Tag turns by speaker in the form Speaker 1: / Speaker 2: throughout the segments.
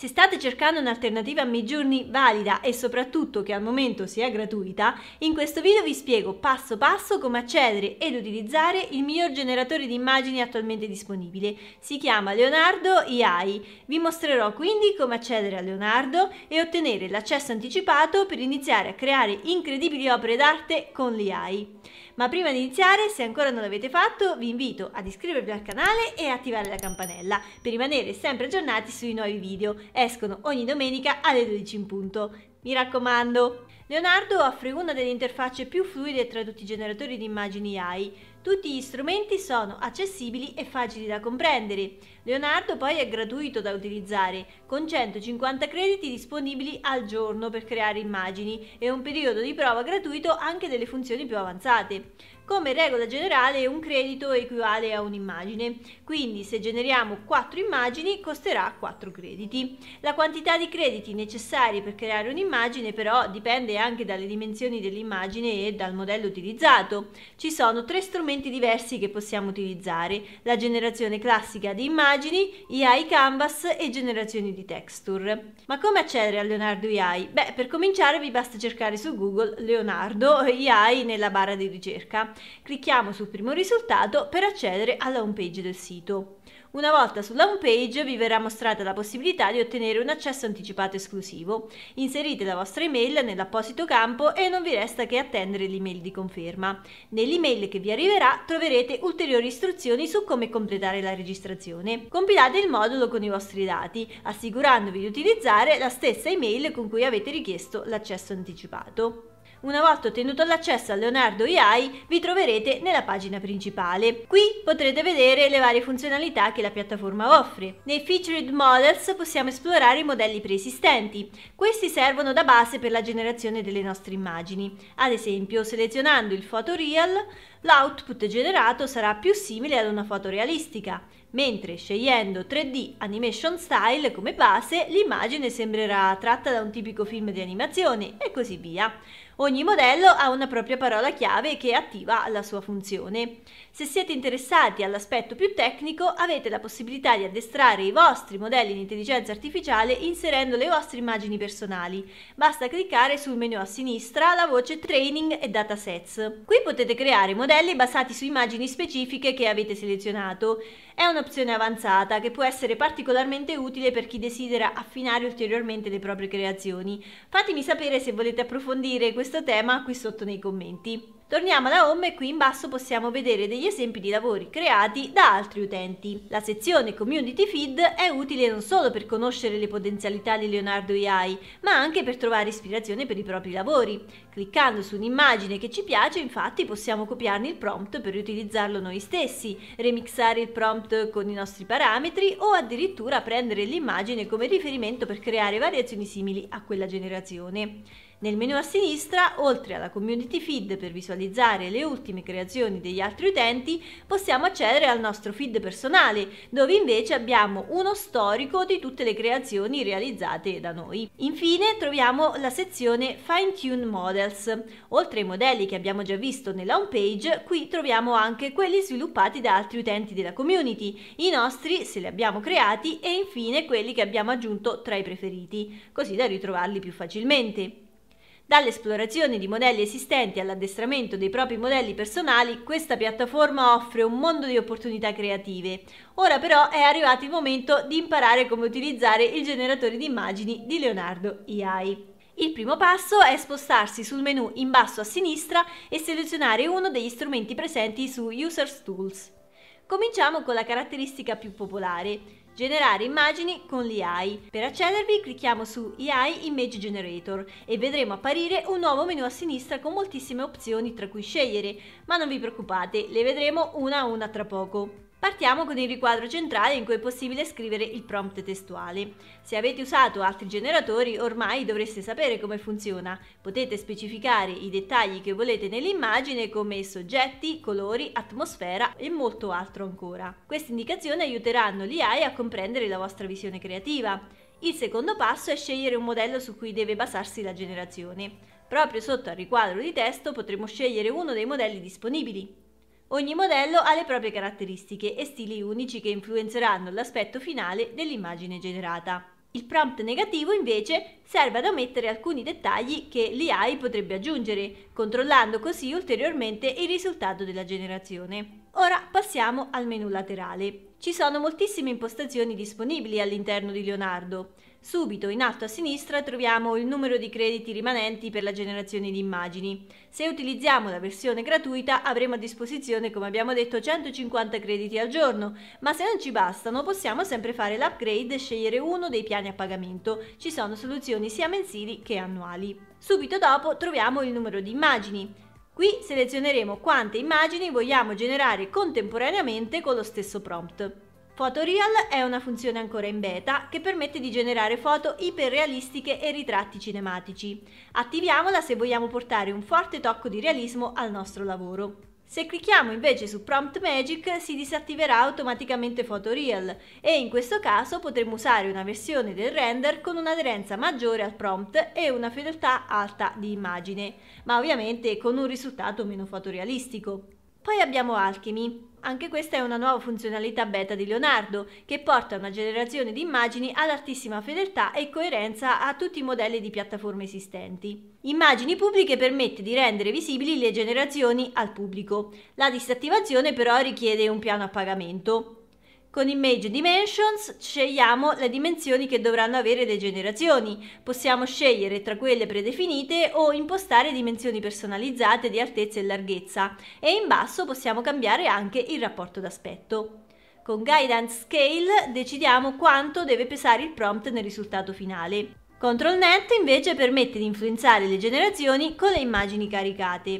Speaker 1: Se state cercando un'alternativa a Midjourney valida e soprattutto che al momento sia gratuita, in questo video vi spiego passo passo come accedere ed utilizzare il miglior generatore di immagini attualmente disponibile. Si chiama Leonardo AI. Vi mostrerò quindi come accedere a Leonardo e ottenere l'accesso anticipato per iniziare a creare incredibili opere d'arte con l'AI. Ma prima di iniziare, se ancora non l'avete fatto, vi invito ad iscrivervi al canale e attivare la campanella per rimanere sempre aggiornati sui nuovi video. Escono ogni domenica alle 12 in punto. Mi raccomando! Leonardo offre una delle interfacce più fluide tra tutti i generatori di immagini AI. Tutti gli strumenti sono accessibili e facili da comprendere. Leonardo poi è gratuito da utilizzare, con 150 crediti disponibili al giorno per creare immagini e un periodo di prova gratuito anche delle funzioni più avanzate. Come regola generale un credito equivale a un'immagine, quindi se generiamo 4 immagini costerà 4 crediti. La quantità di crediti necessari per creare un'immagine però dipende anche dalle dimensioni dell'immagine e dal modello utilizzato. Ci sono tre strumenti diversi che possiamo utilizzare, la generazione classica di immagini, immagini, AI Canvas e generazioni di texture. Ma come accedere a Leonardo AI? Beh, per cominciare vi basta cercare su Google Leonardo AI nella barra di ricerca. Clicchiamo sul primo risultato per accedere alla homepage del sito. Una volta sulla home page vi verrà mostrata la possibilità di ottenere un accesso anticipato esclusivo. Inserite la vostra email nell'apposito campo e non vi resta che attendere l'email di conferma. Nell'email che vi arriverà troverete ulteriori istruzioni su come completare la registrazione. Compilate il modulo con i vostri dati, assicurandovi di utilizzare la stessa email con cui avete richiesto l'accesso anticipato. Una volta ottenuto l'accesso a Leonardo AI vi troverete nella pagina principale. Qui potrete vedere le varie funzionalità che la piattaforma offre. Nei Featured Models possiamo esplorare i modelli preesistenti. Questi servono da base per la generazione delle nostre immagini. Ad esempio, selezionando il photoreal, l'output generato sarà più simile ad una foto realistica, mentre scegliendo 3D Animation Style come base, l'immagine sembrerà tratta da un tipico film di animazione e così via. Ogni modello ha una propria parola chiave che attiva la sua funzione. Se siete interessati all'aspetto più tecnico, avete la possibilità di addestrare i vostri modelli in intelligenza artificiale inserendo le vostre immagini personali. Basta cliccare sul menu a sinistra la voce Training e Datasets. Qui potete creare modelli basati su immagini specifiche che avete selezionato. È un'opzione avanzata che può essere particolarmente utile per chi desidera affinare ulteriormente le proprie creazioni. Fatemi sapere se volete approfondire questo questo tema qui sotto nei commenti. Torniamo alla home e qui in basso possiamo vedere degli esempi di lavori creati da altri utenti. La sezione Community Feed è utile non solo per conoscere le potenzialità di Leonardo AI, ma anche per trovare ispirazione per i propri lavori. Cliccando su un'immagine che ci piace, infatti, possiamo copiarne il prompt per riutilizzarlo noi stessi, remixare il prompt con i nostri parametri o addirittura prendere l'immagine come riferimento per creare variazioni simili a quella generazione. Nel menu a sinistra, oltre alla Community Feed per visualizzare visualizzare le ultime creazioni degli altri utenti, possiamo accedere al nostro feed personale, dove invece abbiamo uno storico di tutte le creazioni realizzate da noi. Infine troviamo la sezione Fine Tune Models. Oltre ai modelli che abbiamo già visto nella home page, qui troviamo anche quelli sviluppati da altri utenti della community, i nostri se li abbiamo creati e infine quelli che abbiamo aggiunto tra i preferiti, così da ritrovarli più facilmente. Dall'esplorazione di modelli esistenti all'addestramento dei propri modelli personali, questa piattaforma offre un mondo di opportunità creative. Ora però è arrivato il momento di imparare come utilizzare il generatore di immagini di Leonardo AI. Il primo passo è spostarsi sul menu in basso a sinistra e selezionare uno degli strumenti presenti su Users Tools. Cominciamo con la caratteristica più popolare, generare immagini con l'AI. Per accedervi clicchiamo su AI Image Generator e vedremo apparire un nuovo menu a sinistra con moltissime opzioni tra cui scegliere, ma non vi preoccupate, le vedremo una a una tra poco. Partiamo con il riquadro centrale in cui è possibile scrivere il prompt testuale. Se avete usato altri generatori ormai dovreste sapere come funziona. Potete specificare i dettagli che volete nell'immagine come soggetti, colori, atmosfera e molto altro ancora. Queste indicazioni aiuteranno l'IA a comprendere la vostra visione creativa. Il secondo passo è scegliere un modello su cui deve basarsi la generazione. Proprio sotto al riquadro di testo potremo scegliere uno dei modelli disponibili. Ogni modello ha le proprie caratteristiche e stili unici che influenzeranno l'aspetto finale dell'immagine generata. Il prompt negativo invece serve ad omettere alcuni dettagli che l'AI potrebbe aggiungere, controllando così ulteriormente il risultato della generazione. Ora passiamo al menu laterale. Ci sono moltissime impostazioni disponibili all'interno di Leonardo. Subito in alto a sinistra troviamo il numero di crediti rimanenti per la generazione di immagini. Se utilizziamo la versione gratuita avremo a disposizione, come abbiamo detto, 150 crediti al giorno, ma se non ci bastano possiamo sempre fare l'upgrade e scegliere uno dei piani a pagamento. Ci sono soluzioni sia mensili che annuali. Subito dopo troviamo il numero di immagini. Qui selezioneremo quante immagini vogliamo generare contemporaneamente con lo stesso prompt. PhotoReal è una funzione ancora in beta che permette di generare foto iperrealistiche e ritratti cinematici. Attiviamola se vogliamo portare un forte tocco di realismo al nostro lavoro. Se clicchiamo invece su Prompt Magic si disattiverà automaticamente PhotoReal e in questo caso potremo usare una versione del render con un'aderenza maggiore al prompt e una fedeltà alta di immagine, ma ovviamente con un risultato meno fotorealistico. Poi abbiamo Alchemy. Anche questa è una nuova funzionalità beta di Leonardo, che porta una generazione di immagini ad altissima fedeltà e coerenza a tutti i modelli di piattaforme esistenti. Immagini pubbliche permette di rendere visibili le generazioni al pubblico. La disattivazione però richiede un piano a pagamento. Con Image Dimensions scegliamo le dimensioni che dovranno avere le generazioni. Possiamo scegliere tra quelle predefinite o impostare dimensioni personalizzate di altezza e larghezza e in basso possiamo cambiare anche il rapporto d'aspetto. Con Guidance Scale decidiamo quanto deve pesare il prompt nel risultato finale. Control Net invece permette di influenzare le generazioni con le immagini caricate.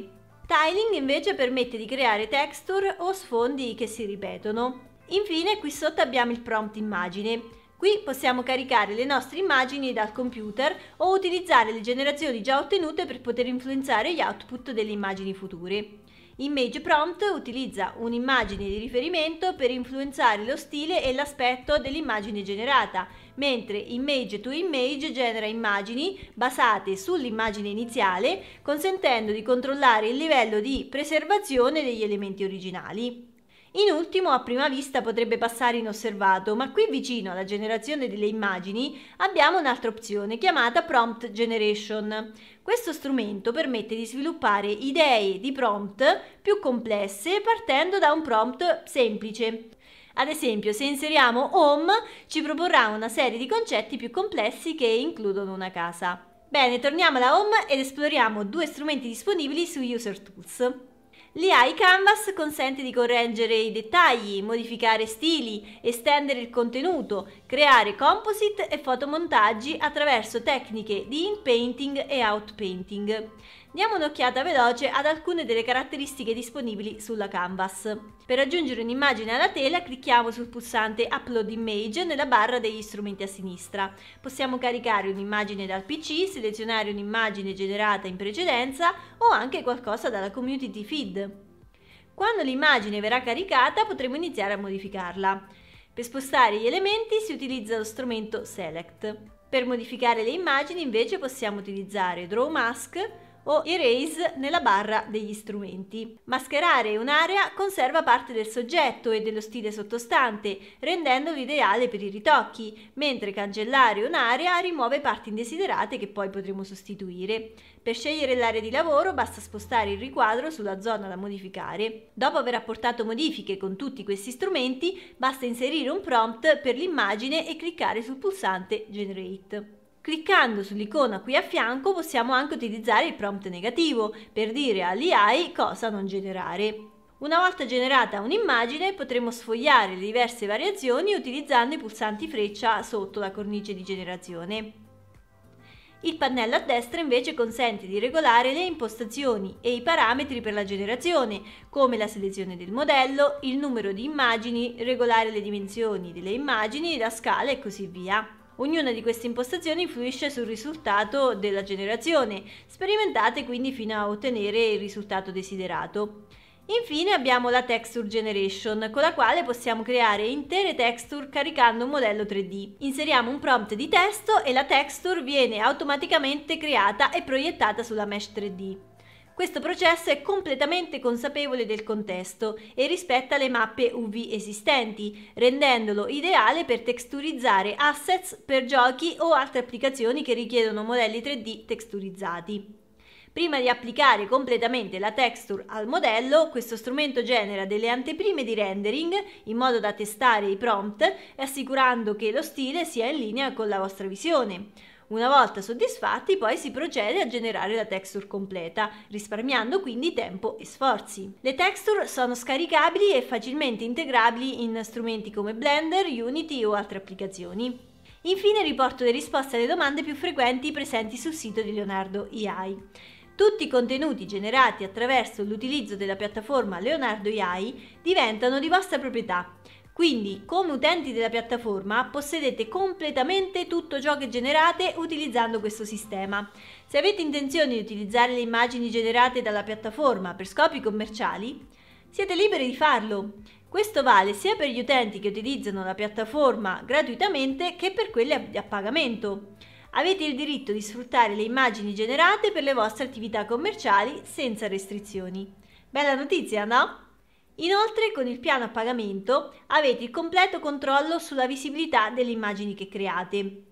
Speaker 1: Tiling invece permette di creare texture o sfondi che si ripetono. Infine qui sotto abbiamo il prompt immagine. Qui possiamo caricare le nostre immagini dal computer o utilizzare le generazioni già ottenute per poter influenzare gli output delle immagini future. Image Prompt utilizza un'immagine di riferimento per influenzare lo stile e l'aspetto dell'immagine generata, mentre Image to Image genera immagini basate sull'immagine iniziale, consentendo di controllare il livello di preservazione degli elementi originali. In ultimo, a prima vista potrebbe passare inosservato, ma qui vicino alla generazione delle immagini abbiamo un'altra opzione chiamata Prompt Generation. Questo strumento permette di sviluppare idee di prompt più complesse partendo da un prompt semplice. Ad esempio, se inseriamo home, ci proporrà una serie di concetti più complessi che includono una casa. Bene, torniamo alla home ed esploriamo due strumenti disponibili su User Tools. L'IA Canvas consente di correggere i dettagli, modificare stili, estendere il contenuto, creare composite e fotomontaggi attraverso tecniche di in-painting e out-painting. Diamo un'occhiata veloce ad alcune delle caratteristiche disponibili sulla canvas. Per aggiungere un'immagine alla tela clicchiamo sul pulsante Upload Image nella barra degli strumenti a sinistra. Possiamo caricare un'immagine dal PC, selezionare un'immagine generata in precedenza o anche qualcosa dalla community feed. Quando l'immagine verrà caricata potremo iniziare a modificarla. Per spostare gli elementi si utilizza lo strumento Select. Per modificare le immagini invece possiamo utilizzare Draw Mask o erase nella barra degli strumenti. Mascherare un'area conserva parte del soggetto e dello stile sottostante, rendendolo ideale per i ritocchi, mentre cancellare un'area rimuove parti indesiderate che poi potremo sostituire. Per scegliere l'area di lavoro basta spostare il riquadro sulla zona da modificare. Dopo aver apportato modifiche con tutti questi strumenti, basta inserire un prompt per l'immagine e cliccare sul pulsante Generate. Cliccando sull'icona qui a fianco possiamo anche utilizzare il prompt negativo per dire all'AI cosa non generare. Una volta generata un'immagine potremo sfogliare le diverse variazioni utilizzando i pulsanti freccia sotto la cornice di generazione. Il pannello a destra invece consente di regolare le impostazioni e i parametri per la generazione, come la selezione del modello, il numero di immagini, regolare le dimensioni delle immagini, la scala e così via. Ognuna di queste impostazioni influisce sul risultato della generazione, sperimentate quindi fino a ottenere il risultato desiderato. Infine abbiamo la Texture Generation, con la quale possiamo creare intere texture caricando un modello 3D. Inseriamo un prompt di testo e la texture viene automaticamente creata e proiettata sulla mesh 3D. Questo processo è completamente consapevole del contesto e rispetta le mappe UV esistenti, rendendolo ideale per texturizzare assets per giochi o altre applicazioni che richiedono modelli 3D texturizzati. Prima di applicare completamente la texture al modello, questo strumento genera delle anteprime di rendering in modo da testare i prompt, assicurando che lo stile sia in linea con la vostra visione. Una volta soddisfatti poi si procede a generare la texture completa, risparmiando quindi tempo e sforzi. Le texture sono scaricabili e facilmente integrabili in strumenti come Blender, Unity o altre applicazioni. Infine riporto le risposte alle domande più frequenti presenti sul sito di Leonardo AI. Tutti i contenuti generati attraverso l'utilizzo della piattaforma Leonardo AI diventano di vostra proprietà quindi, come utenti della piattaforma, possedete completamente tutto ciò che generate utilizzando questo sistema. Se avete intenzione di utilizzare le immagini generate dalla piattaforma per scopi commerciali, siete liberi di farlo. Questo vale sia per gli utenti che utilizzano la piattaforma gratuitamente che per quelli a pagamento. Avete il diritto di sfruttare le immagini generate per le vostre attività commerciali senza restrizioni. Bella notizia, no? Inoltre con il piano a pagamento avete il completo controllo sulla visibilità delle immagini che create.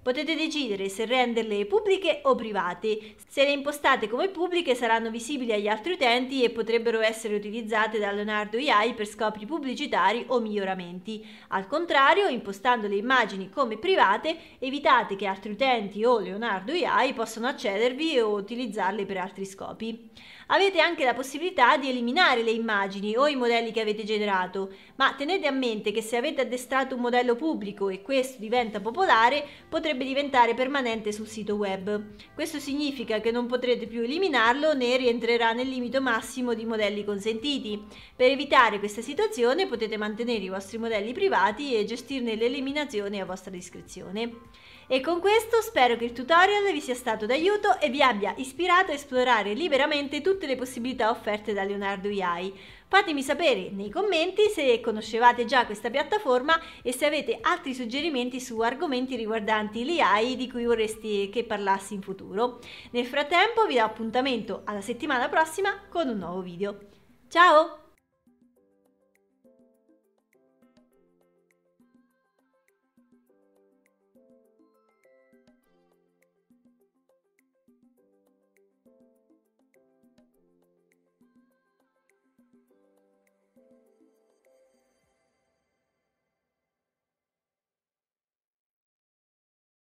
Speaker 1: Potete decidere se renderle pubbliche o private. Se le impostate come pubbliche saranno visibili agli altri utenti e potrebbero essere utilizzate da Leonardo AI per scopi pubblicitari o miglioramenti. Al contrario, impostando le immagini come private, evitate che altri utenti o Leonardo AI possano accedervi o utilizzarle per altri scopi. Avete anche la possibilità di eliminare le immagini o i modelli che avete generato, ma tenete a mente che se avete addestrato un modello pubblico e questo diventa popolare, potete potrebbe diventare permanente sul sito web. Questo significa che non potrete più eliminarlo né rientrerà nel limite massimo di modelli consentiti. Per evitare questa situazione potete mantenere i vostri modelli privati e gestirne l'eliminazione a vostra discrezione. E con questo spero che il tutorial vi sia stato d'aiuto e vi abbia ispirato a esplorare liberamente tutte le possibilità offerte da Leonardo AI Fatemi sapere nei commenti se conoscevate già questa piattaforma e se avete altri suggerimenti su argomenti riguardanti l'AI di cui vorresti che parlassi in futuro. Nel frattempo vi do appuntamento alla settimana prossima con un nuovo video. Ciao!